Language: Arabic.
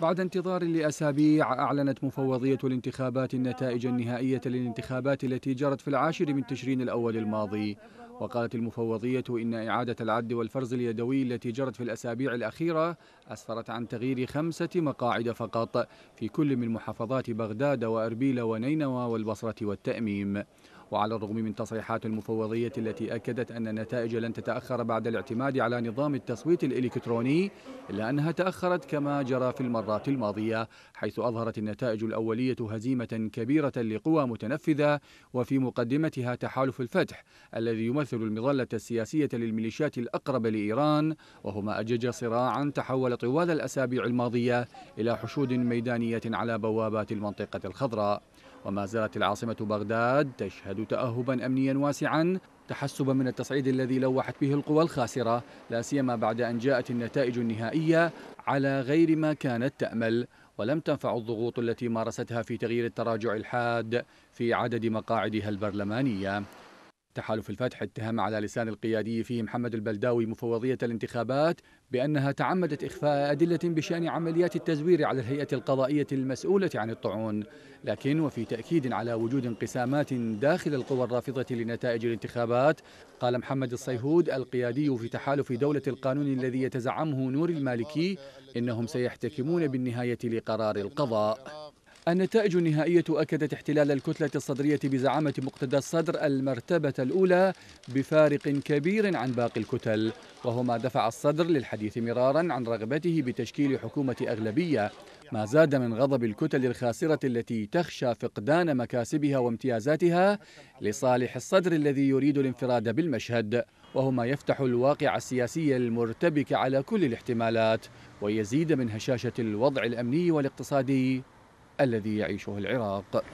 بعد انتظار لأسابيع أعلنت مفوضية الانتخابات النتائج النهائية للانتخابات التي جرت في العاشر من تشرين الأول الماضي وقالت المفوضية إن إعادة العد والفرز اليدوي التي جرت في الأسابيع الأخيرة أسفرت عن تغيير خمسة مقاعد فقط في كل من محافظات بغداد وأربيل ونينوى والبصرة والتأميم وعلى الرغم من تصريحات المفوضية التي أكدت أن النتائج لن تتأخر بعد الاعتماد على نظام التصويت الإلكتروني إلا أنها تأخرت كما جرى في المرات الماضية حيث أظهرت النتائج الأولية هزيمة كبيرة لقوى متنفذة وفي مقدمتها تحالف الفتح الذي يمثل المظلة السياسية للميليشيات الأقرب لإيران وهما أجج صراعا تحول طوال الأسابيع الماضية إلى حشود ميدانية على بوابات المنطقة الخضراء وما زالت العاصمة بغداد تشهد تأهبا أمنيا واسعا تحسبا من التصعيد الذي لوحت به القوى الخاسرة لا سيما بعد أن جاءت النتائج النهائية على غير ما كانت تأمل ولم تنفع الضغوط التي مارستها في تغيير التراجع الحاد في عدد مقاعدها البرلمانيه تحالف الفتح اتهم على لسان القيادي فيه محمد البلداوي مفوضية الانتخابات بأنها تعمدت إخفاء أدلة بشأن عمليات التزوير على الهيئة القضائية المسؤولة عن الطعون لكن وفي تأكيد على وجود انقسامات داخل القوى الرافضة لنتائج الانتخابات قال محمد الصيهود القيادي في تحالف دولة القانون الذي يتزعمه نور المالكي إنهم سيحتكمون بالنهاية لقرار القضاء النتائج النهائية أكدت احتلال الكتلة الصدرية بزعامة مقتدى الصدر المرتبة الأولى بفارق كبير عن باقي الكتل وهو ما دفع الصدر للحديث مرارا عن رغبته بتشكيل حكومة أغلبية ما زاد من غضب الكتل الخاسرة التي تخشى فقدان مكاسبها وامتيازاتها لصالح الصدر الذي يريد الانفراد بالمشهد وهو ما يفتح الواقع السياسي المرتبك على كل الاحتمالات ويزيد من هشاشة الوضع الأمني والاقتصادي الذي يعيشه العراق